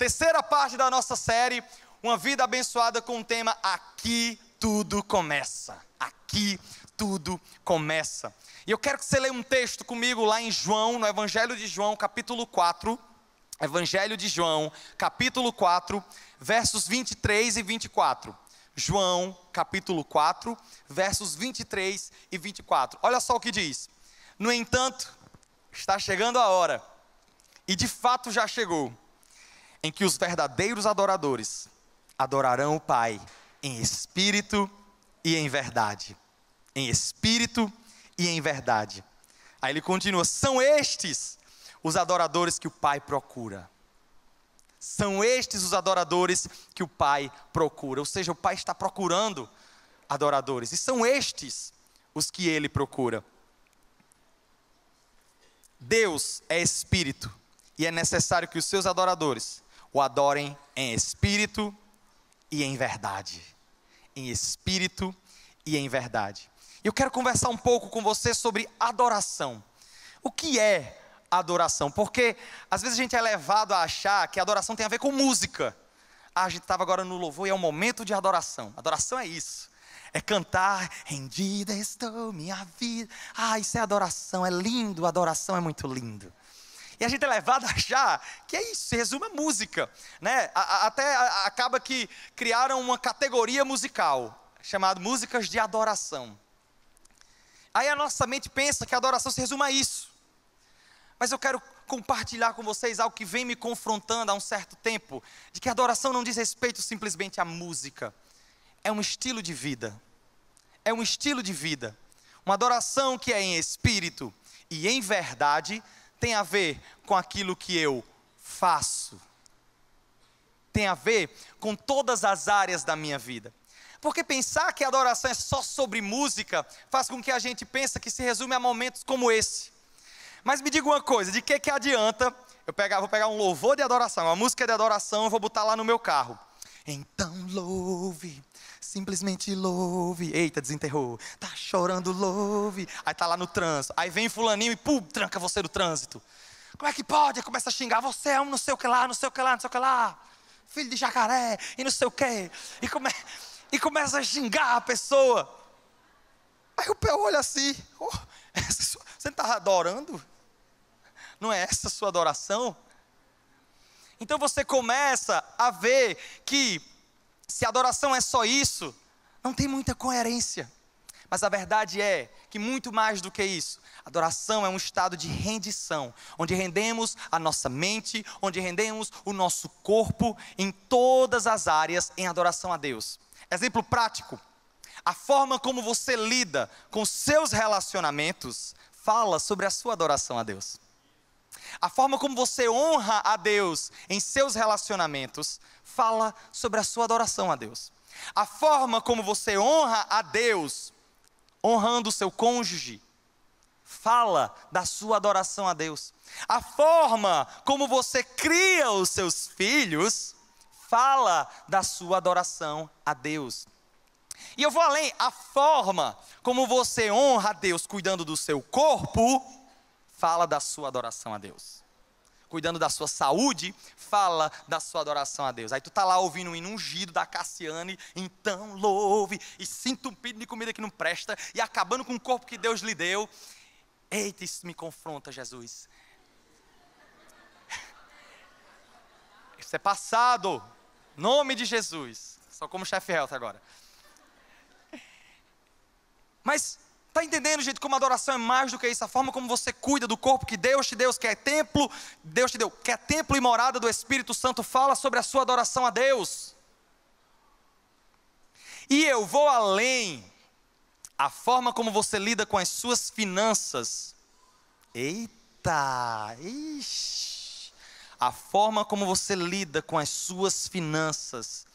Terceira parte da nossa série, uma vida abençoada com o tema Aqui tudo começa. Aqui tudo começa. E eu quero que você leia um texto comigo lá em João, no Evangelho de João, capítulo 4. Evangelho de João, capítulo 4, versos 23 e 24. João, capítulo 4, versos 23 e 24. Olha só o que diz. No entanto, está chegando a hora, e de fato já chegou, em que os verdadeiros adoradores adorarão o Pai em espírito e em verdade. Em espírito e em verdade. Aí ele continua: são estes os adoradores que o Pai procura. São estes os adoradores que o Pai procura. Ou seja, o Pai está procurando adoradores. E são estes os que ele procura. Deus é espírito e é necessário que os seus adoradores o adorem em espírito e em verdade. Em espírito e em verdade. Eu quero conversar um pouco com você sobre adoração. O que é adoração? Porque às vezes a gente é levado a achar que adoração tem a ver com música. Ah, a gente estava agora no louvor e é um momento de adoração. Adoração é isso. É cantar, rendida estou, minha vida. Ah, isso é adoração, é lindo, adoração é muito lindo. E a gente é levado a achar que é isso, se resume a música. Né? A, a, até a, acaba que criaram uma categoria musical, chamada músicas de adoração. Aí a nossa mente pensa que a adoração se resume a isso. Mas eu quero compartilhar com vocês algo que vem me confrontando há um certo tempo, de que a adoração não diz respeito simplesmente à música. É um estilo de vida. É um estilo de vida. Uma adoração que é em espírito e em verdade tem a ver com aquilo que eu faço. Tem a ver com todas as áreas da minha vida. Porque pensar que a adoração é só sobre música faz com que a gente pense que se resume a momentos como esse. Mas me diga uma coisa, de que, que adianta eu pegar, vou pegar um louvor de adoração, uma música de adoração, eu vou botar lá no meu carro. Então louve, simplesmente louve. Eita, desenterrou. Tá chorando, louve. Aí tá lá no trânsito. Aí vem fulaninho e pum, tranca você no trânsito. Como é que pode? começa a xingar, você é um não sei o que lá, não sei o que lá, não sei o que lá. Filho de jacaré e não sei o que. E, come... e começa a xingar a pessoa. Aí o pé olha assim. Oh, sua... Você não tá adorando? Não é essa a sua adoração? Então você começa a ver que se adoração é só isso, não tem muita coerência. Mas a verdade é que muito mais do que isso, adoração é um estado de rendição, onde rendemos a nossa mente, onde rendemos o nosso corpo em todas as áreas em adoração a Deus. Exemplo prático: a forma como você lida com seus relacionamentos fala sobre a sua adoração a Deus. A forma como você honra a Deus em seus relacionamentos fala sobre a sua adoração a Deus. A forma como você honra a Deus, honrando o seu cônjuge, fala da sua adoração a Deus. A forma como você cria os seus filhos, fala da sua adoração a Deus. E eu vou além, a forma como você honra a Deus cuidando do seu corpo, fala da sua adoração a Deus. Cuidando da sua saúde, fala da sua adoração a Deus. Aí tu tá lá ouvindo um hino ungido da Cassiane, então louve, e sinto um entupido de comida que não presta, e acabando com o corpo que Deus lhe deu. Eita, isso me confronta, Jesus. Isso é passado. Nome de Jesus. Só como chefe Health agora. Mas Está entendendo, gente, como adoração é mais do que isso? A forma como você cuida do corpo que Deus te deu, que é templo, Deus te deu, que é templo e morada do Espírito Santo, fala sobre a sua adoração a Deus. E eu vou além. A forma como você lida com as suas finanças. Eita! Ixi. A forma como você lida com as suas finanças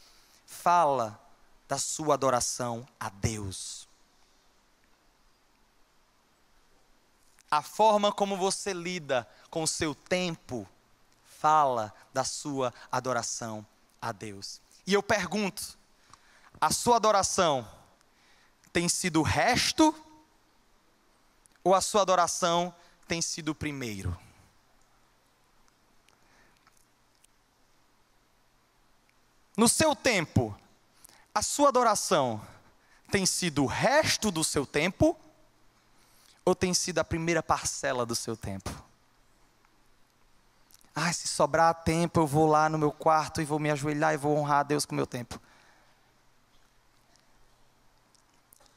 fala da sua adoração a Deus. A forma como você lida com o seu tempo fala da sua adoração a Deus. E eu pergunto: a sua adoração tem sido o resto ou a sua adoração tem sido o primeiro? No seu tempo, a sua adoração tem sido o resto do seu tempo ou tem sido a primeira parcela do seu tempo? Ah, se sobrar tempo, eu vou lá no meu quarto e vou me ajoelhar e vou honrar a Deus com o meu tempo.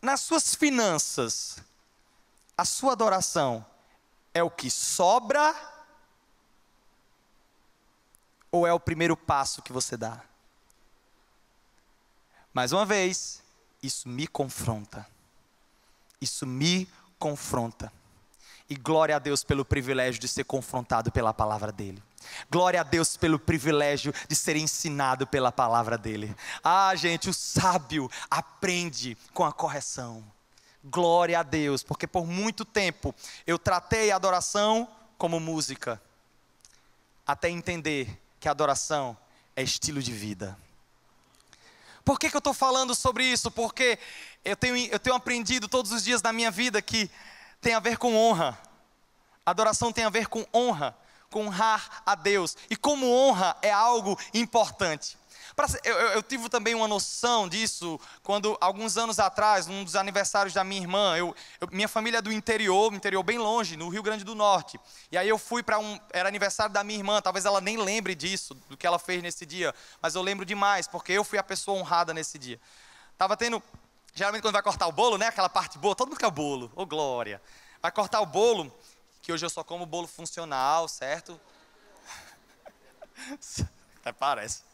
Nas suas finanças, a sua adoração é o que sobra ou é o primeiro passo que você dá? Mais uma vez, isso me confronta. Isso me confronta. E glória a Deus pelo privilégio de ser confrontado pela palavra dele. Glória a Deus pelo privilégio de ser ensinado pela palavra dele. Ah, gente, o sábio aprende com a correção. Glória a Deus, porque por muito tempo eu tratei a adoração como música, até entender que a adoração é estilo de vida. Por que, que eu estou falando sobre isso? Porque eu tenho, eu tenho aprendido todos os dias da minha vida que tem a ver com honra. Adoração tem a ver com honra, com honrar a Deus. E como honra é algo importante. Eu, eu, eu tive também uma noção disso quando, alguns anos atrás, num dos aniversários da minha irmã, eu, eu minha família é do interior, interior bem longe, no Rio Grande do Norte. E aí eu fui para um. Era aniversário da minha irmã, talvez ela nem lembre disso, do que ela fez nesse dia, mas eu lembro demais, porque eu fui a pessoa honrada nesse dia. Tava tendo. Geralmente quando vai cortar o bolo, né? Aquela parte boa, todo mundo quer bolo, ô oh, glória. Vai cortar o bolo, que hoje eu só como bolo funcional, certo? Até parece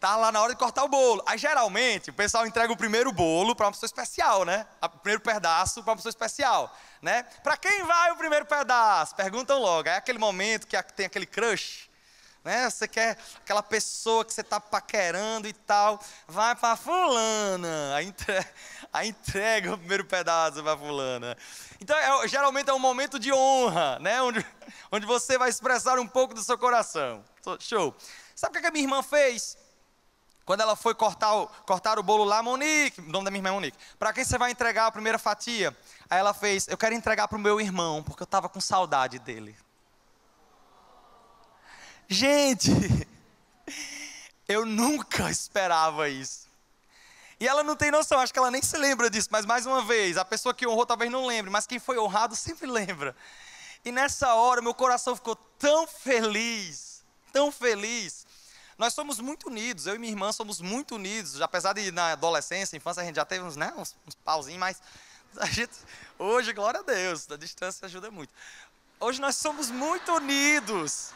tá lá na hora de cortar o bolo. Aí geralmente o pessoal entrega o primeiro bolo para uma pessoa especial, né? O primeiro pedaço para uma pessoa especial, né? Para quem vai o primeiro pedaço? Perguntam logo. É aquele momento que tem aquele crush, né? Você quer aquela pessoa que você tá paquerando e tal, vai para fulana. Aí entrega, entrega, o primeiro pedaço para fulana. Então, é, geralmente é um momento de honra, né? Onde, onde você vai expressar um pouco do seu coração. Show. Sabe o é que a minha irmã fez? Quando ela foi cortar o, cortar o bolo lá, Monique, o nome da minha irmã é Monique, para quem você vai entregar a primeira fatia? Aí ela fez, eu quero entregar para o meu irmão, porque eu estava com saudade dele. Gente, eu nunca esperava isso. E ela não tem noção, acho que ela nem se lembra disso, mas mais uma vez, a pessoa que honrou talvez não lembre, mas quem foi honrado sempre lembra. E nessa hora, meu coração ficou tão feliz, tão feliz, nós somos muito unidos, eu e minha irmã somos muito unidos, apesar de na adolescência, infância, a gente já teve uns, né, uns, uns pauzinhos, mas a gente, hoje, glória a Deus, a distância ajuda muito. Hoje nós somos muito unidos,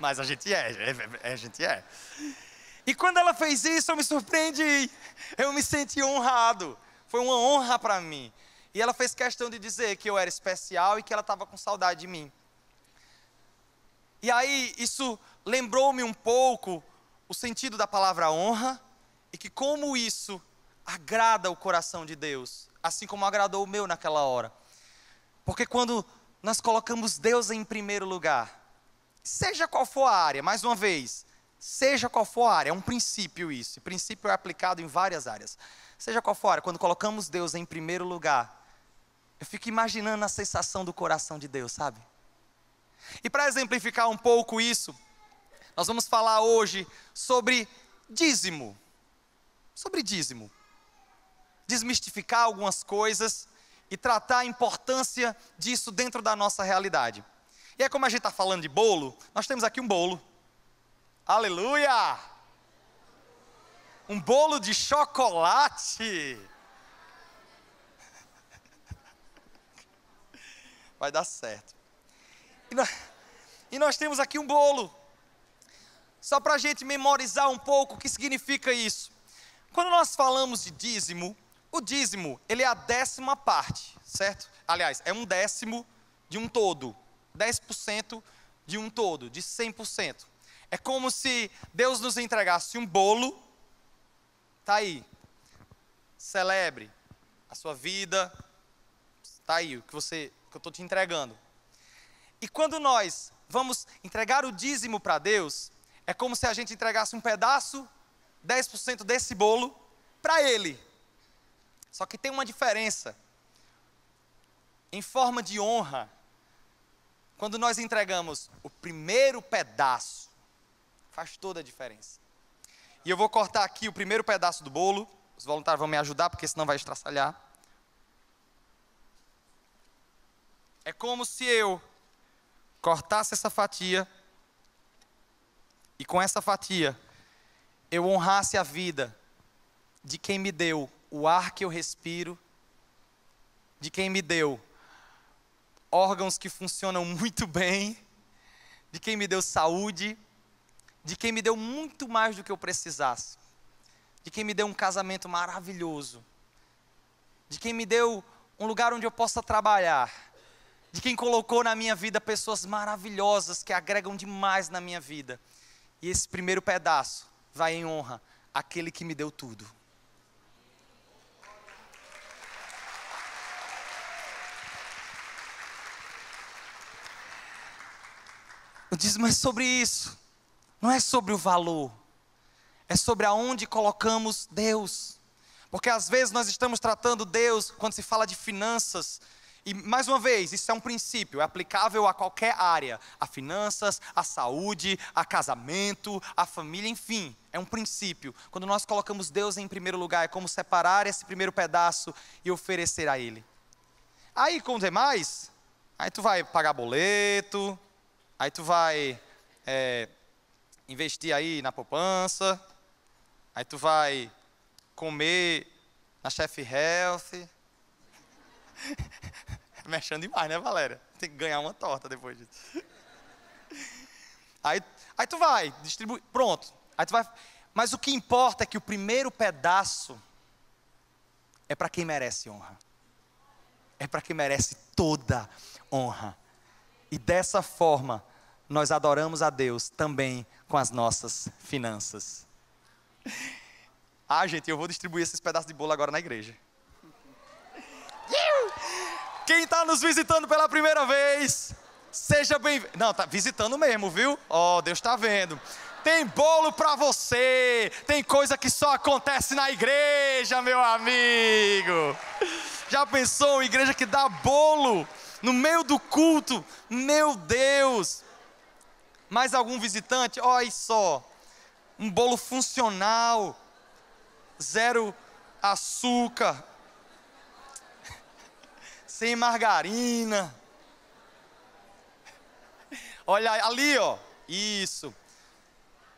mas a gente é, é, é a gente é. E quando ela fez isso, eu me surpreendi, eu me senti honrado, foi uma honra para mim. E ela fez questão de dizer que eu era especial e que ela estava com saudade de mim. E aí, isso lembrou-me um pouco o sentido da palavra honra e que como isso agrada o coração de Deus, assim como agradou o meu naquela hora. Porque quando nós colocamos Deus em primeiro lugar, seja qual for a área, mais uma vez, seja qual for a área, é um princípio isso, o princípio é aplicado em várias áreas. Seja qual for a área, quando colocamos Deus em primeiro lugar, eu fico imaginando a sensação do coração de Deus, sabe? E para exemplificar um pouco isso, nós vamos falar hoje sobre dízimo. Sobre dízimo. Desmistificar algumas coisas e tratar a importância disso dentro da nossa realidade. E é como a gente está falando de bolo, nós temos aqui um bolo. Aleluia! Um bolo de chocolate. Vai dar certo. E nós, e nós temos aqui um bolo só para a gente memorizar um pouco o que significa isso. Quando nós falamos de dízimo, o dízimo ele é a décima parte, certo? Aliás, é um décimo de um todo, 10% de um todo, de 100%. É como se Deus nos entregasse um bolo, tá aí, celebre a sua vida, tá aí o que você, o que eu estou te entregando. E quando nós vamos entregar o dízimo para Deus, é como se a gente entregasse um pedaço, 10% desse bolo, para ele. Só que tem uma diferença. Em forma de honra, quando nós entregamos o primeiro pedaço, faz toda a diferença. E eu vou cortar aqui o primeiro pedaço do bolo. Os voluntários vão me ajudar, porque senão vai estraçalhar. É como se eu cortasse essa fatia e com essa fatia eu honrasse a vida de quem me deu o ar que eu respiro, de quem me deu órgãos que funcionam muito bem, de quem me deu saúde, de quem me deu muito mais do que eu precisasse, de quem me deu um casamento maravilhoso, de quem me deu um lugar onde eu possa trabalhar, de quem colocou na minha vida pessoas maravilhosas que agregam demais na minha vida. E esse primeiro pedaço vai em honra àquele que me deu tudo. Eu disse, mas sobre isso, não é sobre o valor, é sobre aonde colocamos Deus. Porque às vezes nós estamos tratando Deus, quando se fala de finanças, e mais uma vez, isso é um princípio, é aplicável a qualquer área, a finanças, a saúde, a casamento, a família, enfim, é um princípio. Quando nós colocamos Deus em primeiro lugar, é como separar esse primeiro pedaço e oferecer a ele. Aí com os demais, aí tu vai pagar boleto, aí tu vai é, investir aí na poupança, aí tu vai comer na Chef Health. mexendo demais, né, Valéria? Tem que ganhar uma torta depois disso. Aí, aí tu vai, distribui, pronto. Aí tu vai. Mas o que importa é que o primeiro pedaço é para quem merece honra. É para quem merece toda honra. E dessa forma, nós adoramos a Deus também com as nossas finanças. Ah, gente, eu vou distribuir esses pedaços de bolo agora na igreja. Quem está nos visitando pela primeira vez, seja bem-vindo. Não, tá visitando mesmo, viu? Ó, oh, Deus está vendo. Tem bolo para você. Tem coisa que só acontece na igreja, meu amigo. Já pensou em igreja que dá bolo no meio do culto? Meu Deus. Mais algum visitante? Olha só. Um bolo funcional. Zero açúcar, sem margarina. Olha ali, ó. Isso.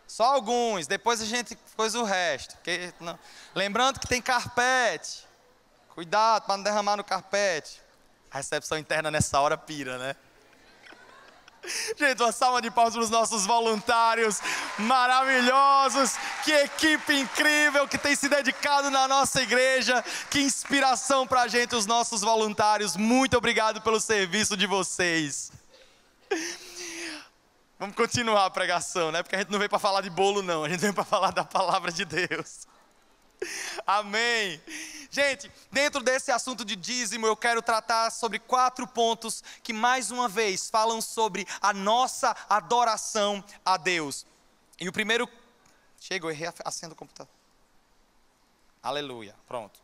Só alguns, depois a gente coisa o resto. não. Lembrando que tem carpete. Cuidado para não derramar no carpete. A recepção interna nessa hora pira, né? Gente, uma salva de palmas para os nossos voluntários maravilhosos. Que equipe incrível que tem se dedicado na nossa igreja. Que inspiração para a gente, os nossos voluntários. Muito obrigado pelo serviço de vocês. Vamos continuar a pregação, né? Porque a gente não veio para falar de bolo, não. A gente veio para falar da palavra de Deus. Amém. Gente, dentro desse assunto de dízimo, eu quero tratar sobre quatro pontos que, mais uma vez, falam sobre a nossa adoração a Deus. E o primeiro. Chega, eu errei, acendo o computador. Aleluia, pronto.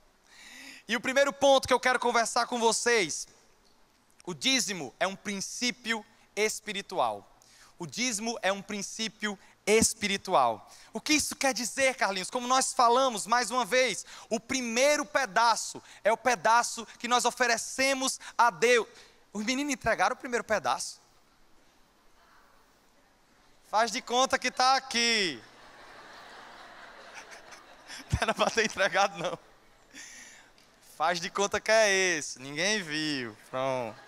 E o primeiro ponto que eu quero conversar com vocês: o dízimo é um princípio espiritual. O dízimo é um princípio espiritual. O que isso quer dizer, Carlinhos? Como nós falamos mais uma vez, o primeiro pedaço é o pedaço que nós oferecemos a Deus. Os meninos entregaram o primeiro pedaço. Faz de conta que está aqui. Não era para ter entregado, não. Faz de conta que é esse. Ninguém viu. Pronto.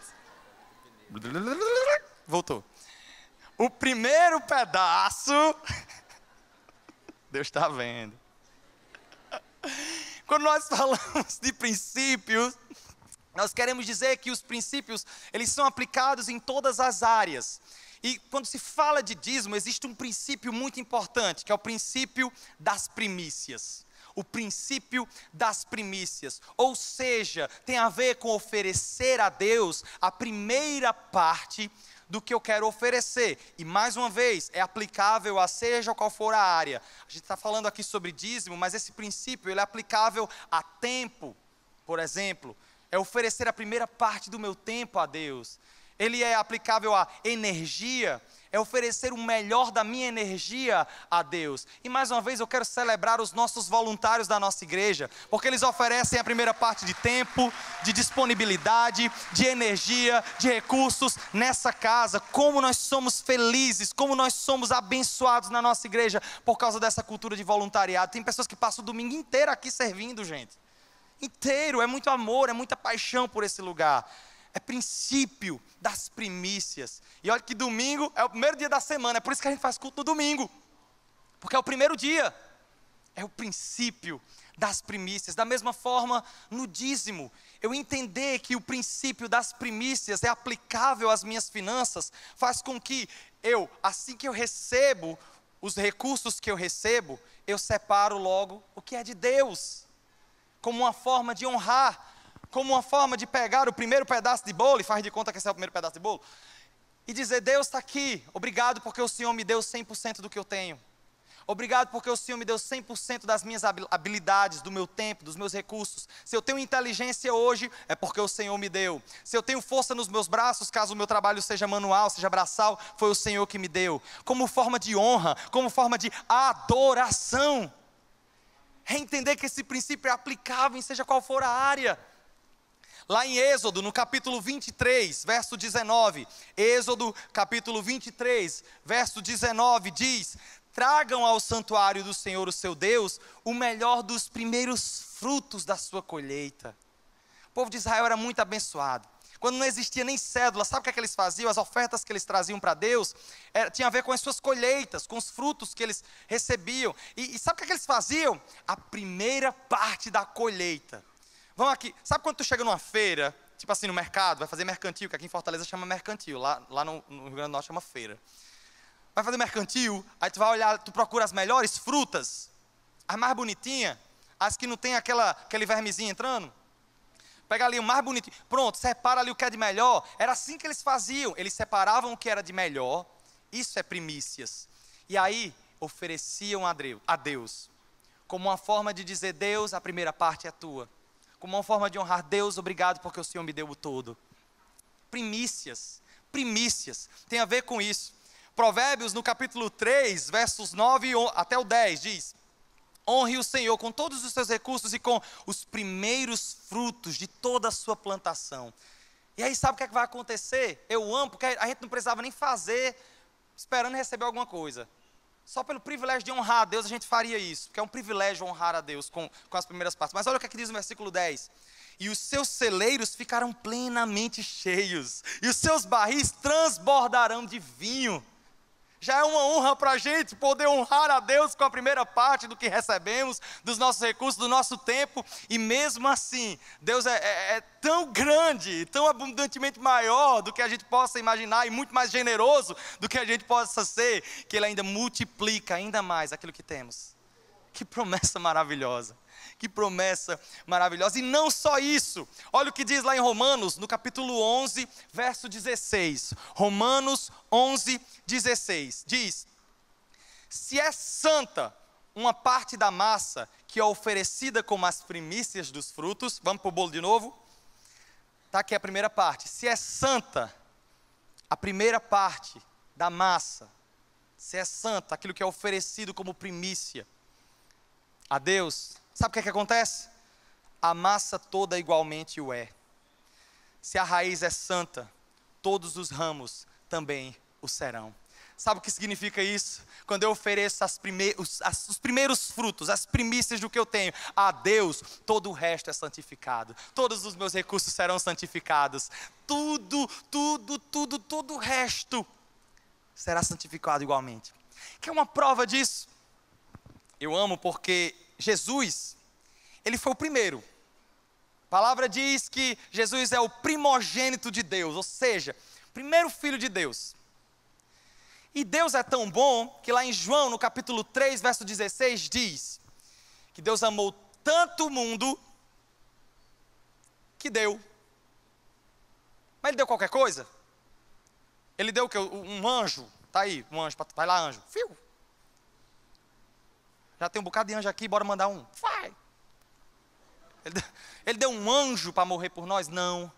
Voltou. O primeiro pedaço, Deus está vendo. Quando nós falamos de princípios, nós queremos dizer que os princípios, eles são aplicados em todas as áreas. E quando se fala de dízimo, existe um princípio muito importante, que é o princípio das primícias. O princípio das primícias, ou seja, tem a ver com oferecer a Deus a primeira parte do que eu quero oferecer. E mais uma vez, é aplicável a seja qual for a área. A gente está falando aqui sobre dízimo, mas esse princípio ele é aplicável a tempo, por exemplo. É oferecer a primeira parte do meu tempo a Deus ele é aplicável à energia, é oferecer o melhor da minha energia a Deus. E mais uma vez eu quero celebrar os nossos voluntários da nossa igreja, porque eles oferecem a primeira parte de tempo, de disponibilidade, de energia, de recursos nessa casa. Como nós somos felizes, como nós somos abençoados na nossa igreja por causa dessa cultura de voluntariado. Tem pessoas que passam o domingo inteiro aqui servindo, gente. Inteiro, é muito amor, é muita paixão por esse lugar é princípio das primícias. E olha que domingo é o primeiro dia da semana, é por isso que a gente faz culto no domingo, porque é o primeiro dia, é o princípio das primícias. Da mesma forma, no dízimo, eu entender que o princípio das primícias é aplicável às minhas finanças, faz com que eu, assim que eu recebo os recursos que eu recebo, eu separo logo o que é de Deus, como uma forma de honrar como uma forma de pegar o primeiro pedaço de bolo, e faz de conta que esse é o primeiro pedaço de bolo, e dizer: Deus está aqui, obrigado porque o Senhor me deu 100% do que eu tenho. Obrigado porque o Senhor me deu 100% das minhas habilidades, do meu tempo, dos meus recursos. Se eu tenho inteligência hoje, é porque o Senhor me deu. Se eu tenho força nos meus braços, caso o meu trabalho seja manual, seja braçal, foi o Senhor que me deu. Como forma de honra, como forma de adoração. É entender que esse princípio é aplicável em seja qual for a área. Lá em Êxodo, no capítulo 23, verso 19, Êxodo, capítulo 23, verso 19, diz: Tragam ao santuário do Senhor, o seu Deus, o melhor dos primeiros frutos da sua colheita. O povo de Israel era muito abençoado. Quando não existia nem cédula, sabe o que, é que eles faziam? As ofertas que eles traziam para Deus era, é, tinha a ver com as suas colheitas, com os frutos que eles recebiam. E, e sabe o que, é que eles faziam? A primeira parte da colheita Vamos aqui. Sabe quando tu chega numa feira, tipo assim, no mercado, vai fazer mercantil, que aqui em Fortaleza chama mercantil, lá, lá no, no Rio Grande do Norte chama feira. Vai fazer mercantil, aí tu vai olhar, tu procura as melhores frutas, as mais bonitinhas, as que não tem aquela, aquele vermezinho entrando. Pega ali o mais bonitinho, pronto, separa ali o que é de melhor. Era assim que eles faziam, eles separavam o que era de melhor, isso é primícias. E aí ofereciam a Deus, como uma forma de dizer: Deus, a primeira parte é tua como uma forma de honrar Deus, obrigado porque o Senhor me deu o todo. Primícias, primícias, tem a ver com isso. Provérbios no capítulo 3, versos 9 até o 10 diz: Honre o Senhor com todos os seus recursos e com os primeiros frutos de toda a sua plantação. E aí sabe o que, é que vai acontecer? Eu amo, porque a gente não precisava nem fazer esperando receber alguma coisa. Só pelo privilégio de honrar a Deus a gente faria isso, porque é um privilégio honrar a Deus com, com as primeiras partes. Mas olha o que, é que diz no versículo 10. E os seus celeiros ficarão plenamente cheios, e os seus barris transbordarão de vinho. Já é uma honra para a gente poder honrar a Deus com a primeira parte do que recebemos, dos nossos recursos, do nosso tempo. E mesmo assim, Deus é, é, é tão grande, tão abundantemente maior do que a gente possa imaginar e muito mais generoso do que a gente possa ser, que Ele ainda multiplica ainda mais aquilo que temos. Que promessa maravilhosa que promessa maravilhosa. E não só isso, olha o que diz lá em Romanos, no capítulo 11, verso 16. Romanos 11, 16. Diz: Se é santa uma parte da massa que é oferecida como as primícias dos frutos, vamos para o bolo de novo. Está aqui a primeira parte. Se é santa, a primeira parte da massa, se é santa, aquilo que é oferecido como primícia a Deus, Sabe o que, é que acontece? A massa toda igualmente o é. Se a raiz é santa, todos os ramos também o serão. Sabe o que significa isso? Quando eu ofereço os, as, os primeiros frutos, as primícias do que eu tenho a Deus, todo o resto é santificado, todos os meus recursos serão santificados, tudo, tudo, tudo, todo o resto será santificado igualmente. Que é uma prova disso? Eu amo porque Jesus, ele foi o primeiro. A palavra diz que Jesus é o primogênito de Deus, ou seja, primeiro filho de Deus. E Deus é tão bom que lá em João, no capítulo 3, verso 16, diz que Deus amou tanto o mundo que deu. Mas ele deu qualquer coisa? Ele deu o quê? Um anjo. Tá aí, um anjo. Vai lá, anjo. Fio. Já tem um bocado de anjo aqui, bora mandar um. Vai! Ele, deu um anjo para morrer por nós? Não.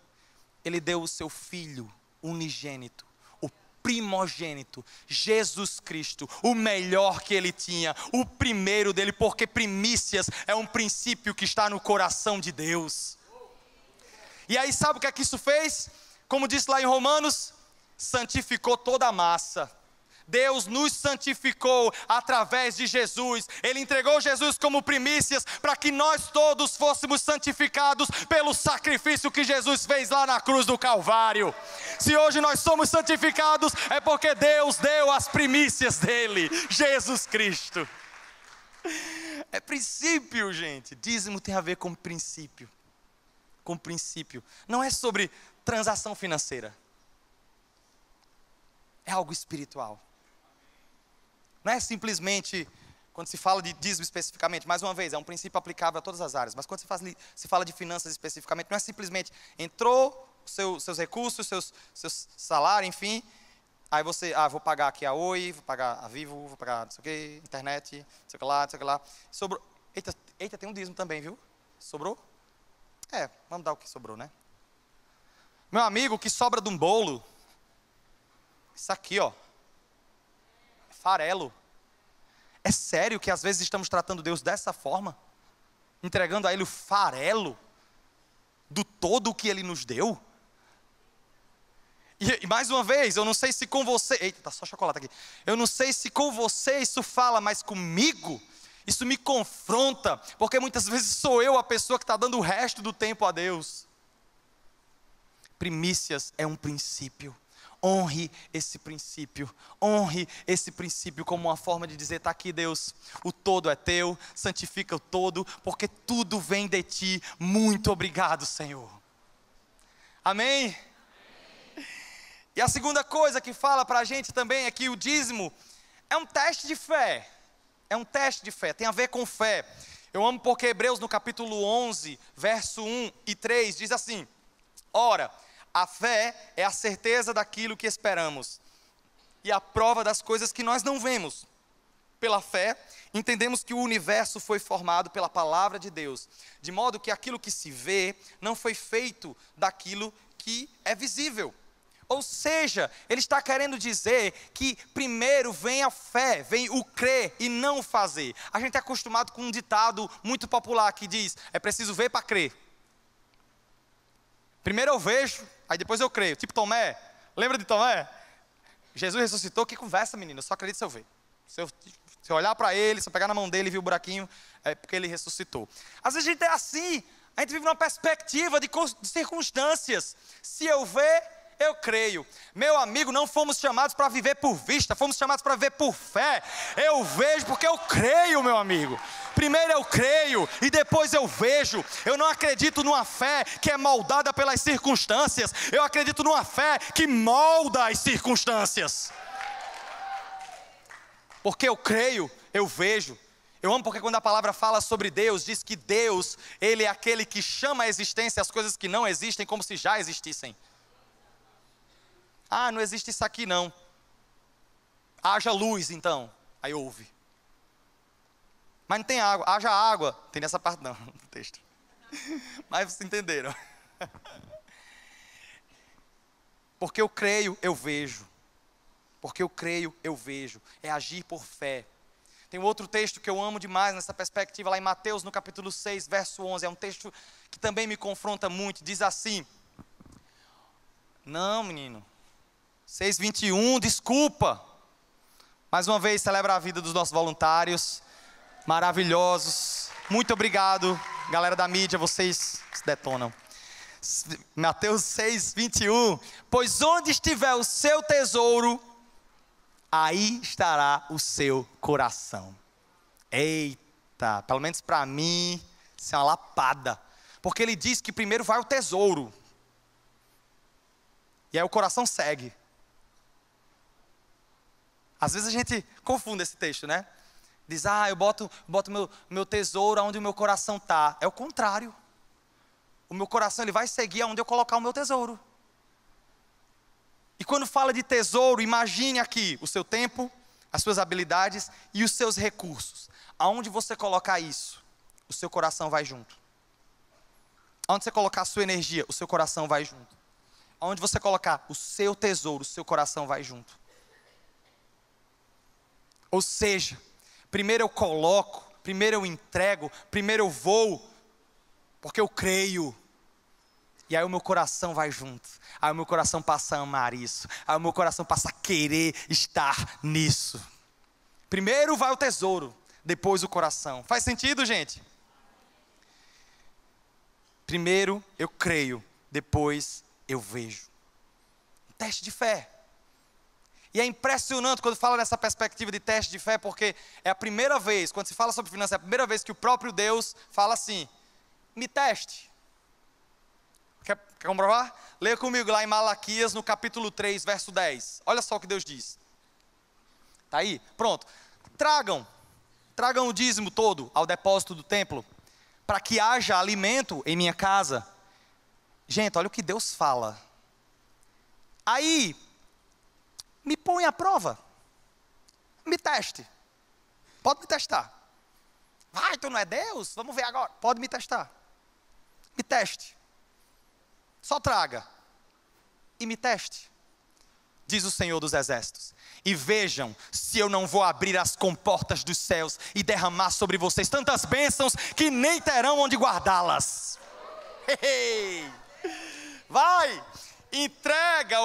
Ele deu o seu filho unigênito, o primogênito, Jesus Cristo, o melhor que ele tinha, o primeiro dele, porque primícias é um princípio que está no coração de Deus. E aí, sabe o que é que isso fez? Como disse lá em Romanos, santificou toda a massa Deus nos santificou através de Jesus. Ele entregou Jesus como primícias para que nós todos fôssemos santificados pelo sacrifício que Jesus fez lá na cruz do Calvário. Se hoje nós somos santificados, é porque Deus deu as primícias dele, Jesus Cristo. É princípio, gente. Dízimo tem a ver com princípio. Com princípio. Não é sobre transação financeira. É algo espiritual. Não é simplesmente quando se fala de dízimo especificamente, mais uma vez, é um princípio aplicável a todas as áreas, mas quando se, faz, se fala de finanças especificamente, não é simplesmente entrou seu, seus recursos, seus, seus salários, enfim, aí você, ah, vou pagar aqui a Oi, vou pagar a Vivo, vou pagar não sei o que, internet, não sei o que lá, não sei o que lá. Sobrou, eita, eita, tem um dízimo também, viu? Sobrou? É, vamos dar o que sobrou, né? Meu amigo, o que sobra de um bolo, isso aqui, ó, farelo. É sério que às vezes estamos tratando Deus dessa forma? Entregando a Ele o farelo do todo que Ele nos deu? E, e, mais uma vez, eu não sei se com você. Eita, tá só chocolate aqui. Eu não sei se com você isso fala, mas comigo isso me confronta, porque muitas vezes sou eu a pessoa que está dando o resto do tempo a Deus. Primícias é um princípio. Honre esse princípio, honre esse princípio como uma forma de dizer: está aqui Deus, o todo é teu, santifica o todo, porque tudo vem de ti. Muito obrigado, Senhor. Amém? Amém. E a segunda coisa que fala para a gente também é que o dízimo é um teste de fé, é um teste de fé, tem a ver com fé. Eu amo porque Hebreus no capítulo 11, verso 1 e 3 diz assim: Ora, a fé é a certeza daquilo que esperamos e a prova das coisas que nós não vemos. Pela fé, entendemos que o universo foi formado pela palavra de Deus, de modo que aquilo que se vê não foi feito daquilo que é visível. Ou seja, ele está querendo dizer que primeiro vem a fé, vem o crer e não o fazer. A gente é acostumado com um ditado muito popular que diz: é preciso ver para crer. Primeiro eu vejo, aí depois eu creio. Tipo Tomé, lembra de Tomé? Jesus ressuscitou, que conversa, menino, só acredito se eu ver. Se eu, se eu olhar para ele, se eu pegar na mão dele e ver o buraquinho, é porque ele ressuscitou. Às vezes a gente é assim, a gente vive numa perspectiva de, de circunstâncias. Se eu ver, eu creio. Meu amigo, não fomos chamados para viver por vista, fomos chamados para viver por fé. Eu vejo porque eu creio, meu amigo. Primeiro eu creio e depois eu vejo. Eu não acredito numa fé que é moldada pelas circunstâncias. Eu acredito numa fé que molda as circunstâncias. Porque eu creio, eu vejo. Eu amo porque quando a palavra fala sobre Deus, diz que Deus, ele é aquele que chama a existência as coisas que não existem como se já existissem. Ah, não existe isso aqui não. Haja luz então. Aí ouve. Mas não tem água. Haja água. Tem nessa parte não, no texto. Mas vocês entenderam. Porque eu creio, eu vejo. Porque eu creio, eu vejo. É agir por fé. Tem outro texto que eu amo demais nessa perspectiva, lá em Mateus, no capítulo 6, verso 11. É um texto que também me confronta muito. Diz assim: Não, menino. 6,21, desculpa. Mais uma vez, celebra a vida dos nossos voluntários maravilhosos. Muito obrigado, galera da mídia, vocês se detonam. Mateus 6, 21. Pois onde estiver o seu tesouro, aí estará o seu coração. Eita, pelo menos para mim, isso é uma lapada. Porque ele diz que primeiro vai o tesouro. E aí o coração segue. Às vezes a gente confunde esse texto, né? Diz, ah, eu boto, boto meu, meu tesouro onde o meu coração está. É o contrário. O meu coração ele vai seguir aonde eu colocar o meu tesouro. E quando fala de tesouro, imagine aqui o seu tempo, as suas habilidades e os seus recursos. Aonde você colocar isso, o seu coração vai junto. Aonde você colocar a sua energia, o seu coração vai junto. Aonde você colocar o seu tesouro, o seu coração vai junto. Ou seja, Primeiro eu coloco, primeiro eu entrego, primeiro eu vou, porque eu creio. E aí o meu coração vai junto. Aí o meu coração passa a amar isso. Aí o meu coração passa a querer estar nisso. Primeiro vai o tesouro, depois o coração. Faz sentido, gente? Primeiro eu creio, depois eu vejo. Um teste de fé. E é impressionante quando fala nessa perspectiva de teste de fé, porque é a primeira vez, quando se fala sobre finanças, é a primeira vez que o próprio Deus fala assim: me teste. Quer, quer comprovar? Leia comigo lá em Malaquias, no capítulo 3, verso 10. Olha só o que Deus diz. Está aí? Pronto. Tragam, tragam o dízimo todo ao depósito do templo, para que haja alimento em minha casa. Gente, olha o que Deus fala. Aí, me põe à prova. Me teste. Pode me testar. Vai, tu não é Deus? Vamos ver agora. Pode me testar. Me teste. Só traga. E me teste. Diz o Senhor dos Exércitos. E vejam se eu não vou abrir as comportas dos céus e derramar sobre vocês tantas bênçãos que nem terão onde guardá-las. Vai! Entrega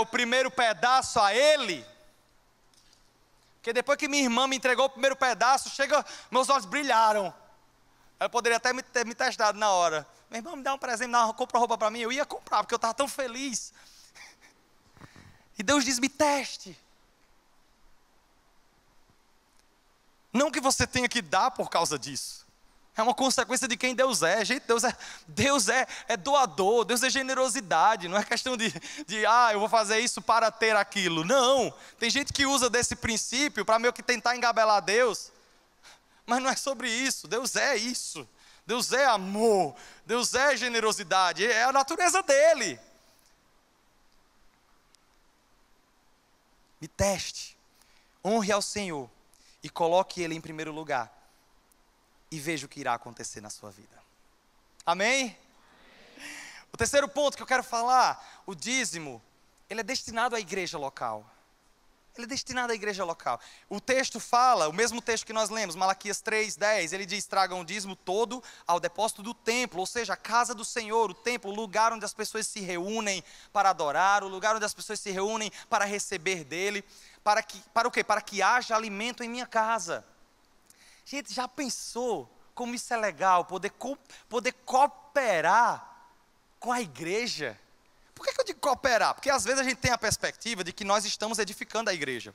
o primeiro pedaço a ele. Porque depois que minha irmã me entregou o primeiro pedaço, chega, meus olhos brilharam. Ela poderia até me ter me testado na hora. Meu irmão, me dá um presente, não dá compra roupa para mim. Eu ia comprar, porque eu estava tão feliz. E Deus diz: me teste. Não que você tenha que dar por causa disso. É uma consequência de quem Deus é. Gente, Deus é, Deus é, é doador, Deus é generosidade. Não é questão de, de, ah, eu vou fazer isso para ter aquilo. Não. Tem gente que usa desse princípio para meio que tentar engabelar Deus. Mas não é sobre isso. Deus é isso. Deus é amor. Deus é generosidade. É a natureza dele. Me teste. Honre ao Senhor e coloque ele em primeiro lugar e veja o que irá acontecer na sua vida. Amém? O terceiro ponto que eu quero falar, o dízimo, ele é destinado à igreja local. Ele é destinado à igreja local. O texto fala, o mesmo texto que nós lemos, Malaquias 3, 10, ele diz: tragam o dízimo todo ao depósito do templo, ou seja, a casa do Senhor, o templo, o lugar onde as pessoas se reúnem para adorar, o lugar onde as pessoas se reúnem para receber dele, para, que, para o quê? Para que haja alimento em minha casa. Gente, já pensou como isso é legal? Poder, co poder cooperar com a igreja. Por que, que eu digo cooperar? Porque às vezes a gente tem a perspectiva de que nós estamos edificando a igreja.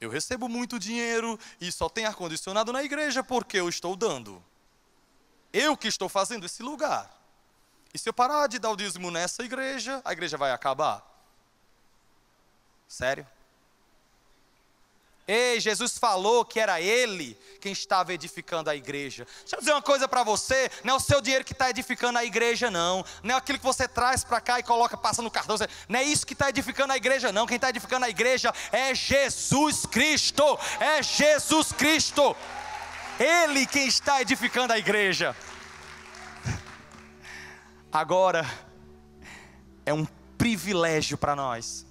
Eu recebo muito dinheiro e só tem ar-condicionado na igreja porque eu estou dando. Eu que estou fazendo esse lugar. E se eu parar de dar o dízimo nessa igreja, a igreja vai acabar. Sério? Ei, Jesus falou que era Ele quem estava edificando a igreja. Deixa eu dizer uma coisa para você: não é o seu dinheiro que está edificando a igreja, não. Não é aquilo que você traz para cá e coloca, passa no cartão. Não é isso que está edificando a igreja, não. Quem está edificando a igreja é Jesus Cristo. É Jesus Cristo. Ele quem está edificando a igreja. Agora, é um privilégio para nós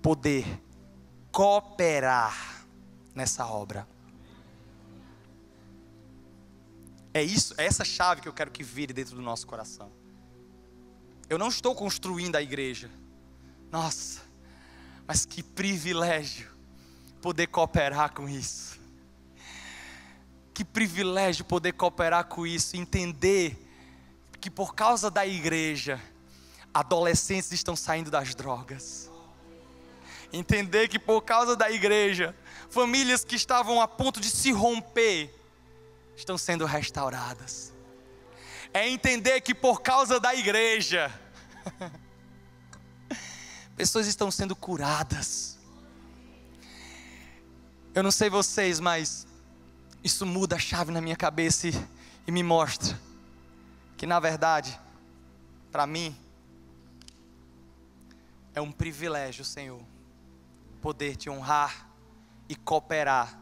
poder cooperar nessa obra. É isso, é essa chave que eu quero que vire dentro do nosso coração. Eu não estou construindo a igreja. Nossa, mas que privilégio poder cooperar com isso. Que privilégio poder cooperar com isso, entender que por causa da igreja, adolescentes estão saindo das drogas entender que por causa da igreja, famílias que estavam a ponto de se romper estão sendo restauradas. É entender que por causa da igreja, pessoas estão sendo curadas. Eu não sei vocês, mas isso muda a chave na minha cabeça e, e me mostra que, na verdade, para mim, é um privilégio, Senhor poder te honrar e cooperar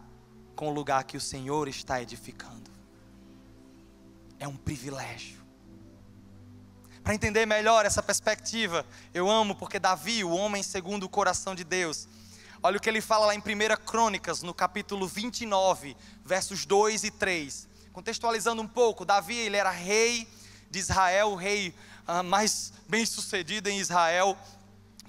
com o lugar que o Senhor está edificando. É um privilégio. Para entender melhor essa perspectiva, eu amo porque Davi, o homem segundo o coração de Deus, olha o que ele fala lá em 1 Crônicas, no capítulo 29, versos 2 e 3. Contextualizando um pouco, Davi ele era rei de Israel, o rei ah, mais bem sucedido em Israel,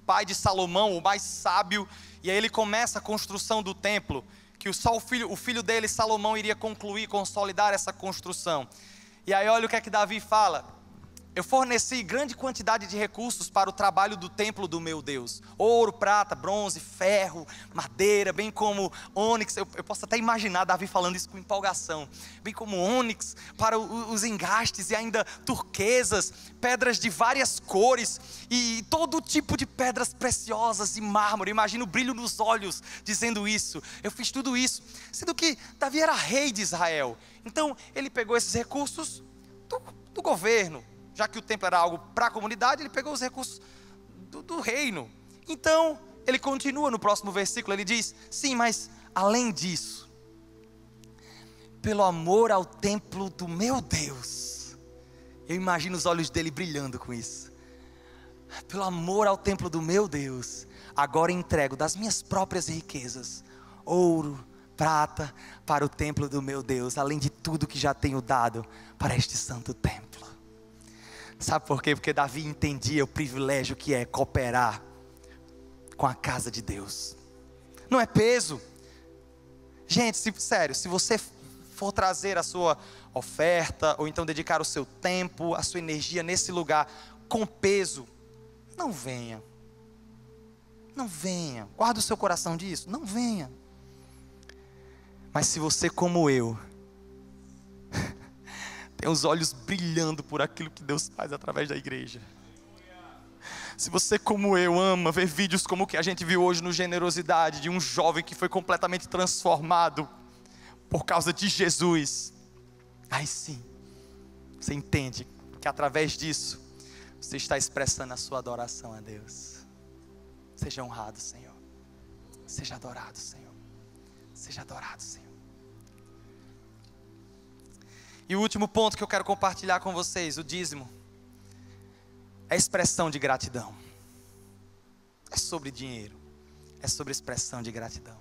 pai de Salomão, o mais sábio, e aí ele começa a construção do templo, que só o filho, o filho dele, Salomão, iria concluir, consolidar essa construção. E aí olha o que é que Davi fala. Eu forneci grande quantidade de recursos para o trabalho do templo do meu Deus: ouro, prata, bronze, ferro, madeira, bem como ônix. Eu, eu posso até imaginar Davi falando isso com empolgação. Bem como ônix para o, os engastes e ainda turquesas, pedras de várias cores e todo tipo de pedras preciosas e mármore. Imagina o brilho nos olhos dizendo isso. Eu fiz tudo isso, sendo que Davi era rei de Israel. Então ele pegou esses recursos do, do governo já que o templo era algo para a comunidade, ele pegou os recursos do, do reino. Então, ele continua no próximo versículo, ele diz: Sim, mas além disso, pelo amor ao templo do meu Deus, eu imagino os olhos dele brilhando com isso. Pelo amor ao templo do meu Deus, agora entrego das minhas próprias riquezas, ouro, prata, para o templo do meu Deus, além de tudo que já tenho dado para este santo templo. Sabe por quê? Porque Davi entendia o privilégio que é cooperar com a casa de Deus. Não é peso. Gente, se, sério, se você for trazer a sua oferta ou então dedicar o seu tempo, a sua energia nesse lugar com peso, não venha. Não venha. Guarda o seu coração disso, não venha. Mas se você como eu tem é os olhos brilhando por aquilo que Deus faz através da igreja. Se você, como eu, ama ver vídeos como o que a gente viu hoje no Generosidade, de um jovem que foi completamente transformado por causa de Jesus, aí sim, você entende que através disso, você está expressando a sua adoração a Deus. Seja honrado, Senhor. Seja adorado, Senhor. Seja adorado, Senhor. E o último ponto que eu quero compartilhar com vocês, o dízimo, é expressão de gratidão. É sobre dinheiro, é sobre expressão de gratidão.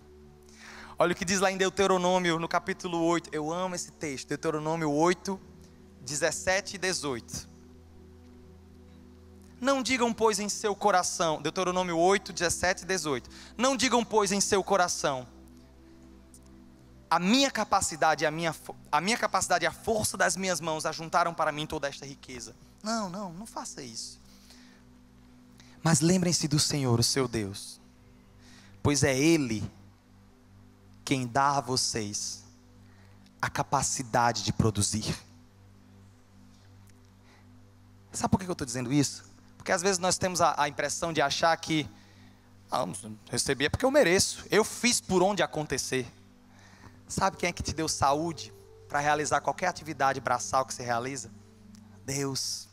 Olha o que diz lá em Deuteronômio, no capítulo 8. Eu amo esse texto, Deuteronômio 8, 17 e 18. Não digam, pois, em seu coração, Deuteronômio 8, 17 e 18. Não digam, pois, em seu coração, a minha capacidade, a minha, a minha capacidade a força das minhas mãos ajuntaram para mim toda esta riqueza. Não, não, não faça isso. Mas lembrem-se do Senhor, o seu Deus, pois é Ele quem dá a vocês a capacidade de produzir. Sabe por que eu estou dizendo isso? Porque às vezes nós temos a, a impressão de achar que ah, recebi é porque eu mereço, eu fiz por onde acontecer. Sabe quem é que te deu saúde para realizar qualquer atividade braçal que você realiza? Deus.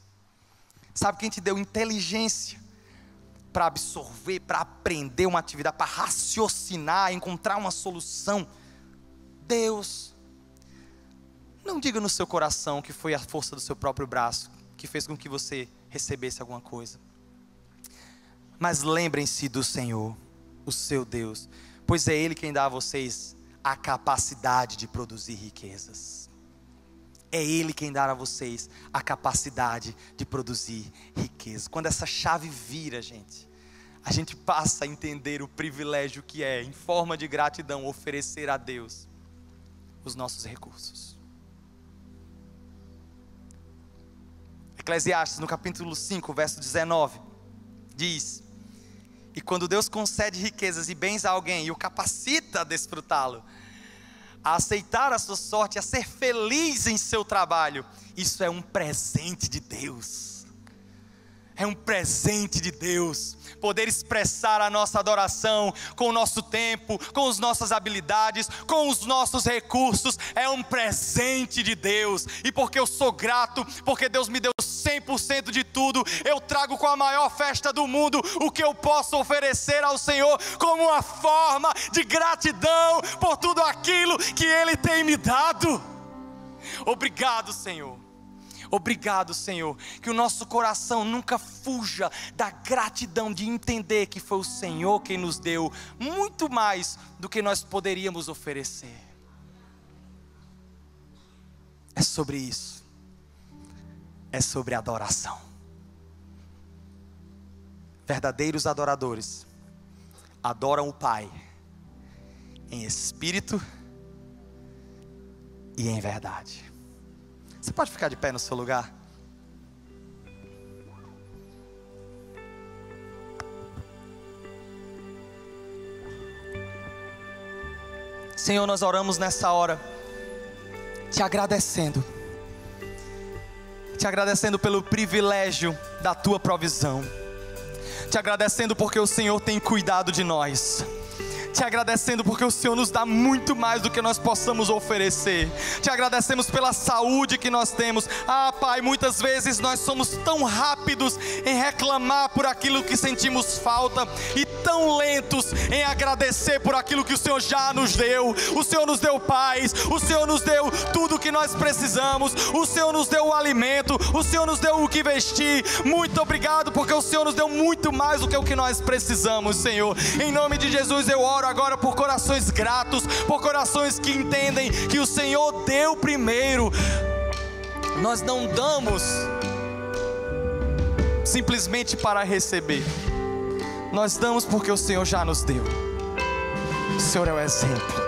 Sabe quem te deu inteligência para absorver, para aprender uma atividade, para raciocinar, encontrar uma solução? Deus. Não diga no seu coração que foi a força do seu próprio braço que fez com que você recebesse alguma coisa. Mas lembrem-se do Senhor, o seu Deus, pois é Ele quem dá a vocês a capacidade de produzir riquezas. É Ele quem dará a vocês a capacidade de produzir riqueza. Quando essa chave vira, gente, a gente passa a entender o privilégio que é, em forma de gratidão, oferecer a Deus os nossos recursos. Eclesiastes, no capítulo 5, verso 19, diz: e quando Deus concede riquezas e bens a alguém e o capacita a desfrutá-lo, a aceitar a sua sorte, a ser feliz em seu trabalho, isso é um presente de Deus é um presente de Deus. Poder expressar a nossa adoração com o nosso tempo, com as nossas habilidades, com os nossos recursos, é um presente de Deus. E porque eu sou grato, porque Deus me deu 100% de tudo, eu trago com a maior festa do mundo o que eu posso oferecer ao Senhor como uma forma de gratidão por tudo aquilo que Ele tem me dado. Obrigado, Senhor Obrigado, Senhor, que o nosso coração nunca fuja da gratidão de entender que foi o Senhor quem nos deu muito mais do que nós poderíamos oferecer. É sobre isso, é sobre adoração. Verdadeiros adoradores adoram o Pai em espírito e em verdade. Você pode ficar de pé no seu lugar? Senhor, nós oramos nessa hora, te agradecendo, te agradecendo pelo privilégio da tua provisão, te agradecendo porque o Senhor tem cuidado de nós te agradecendo porque o Senhor nos dá muito mais do que nós possamos oferecer. Te agradecemos pela saúde que nós temos. Ah, Pai, muitas vezes nós somos tão rápidos em reclamar por aquilo que sentimos falta e tão lentos em agradecer por aquilo que o Senhor já nos deu. O Senhor nos deu paz, o Senhor nos deu tudo o que nós precisamos, o Senhor nos deu o alimento, o Senhor nos deu o que vestir. Muito obrigado porque o Senhor nos deu muito mais do que o que nós precisamos, Senhor. Em nome de Jesus eu oro oro agora por corações gratos, por corações que entendem que o Senhor deu primeiro. Nós não damos simplesmente para receber, nós damos porque o Senhor já nos deu. O Senhor é o exemplo.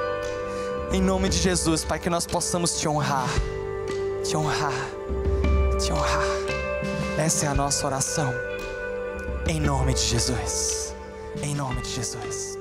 Em nome de Jesus, Pai, que nós possamos te honrar, te honrar, te honrar. Essa é a nossa oração. Em nome de Jesus. Em nome de Jesus.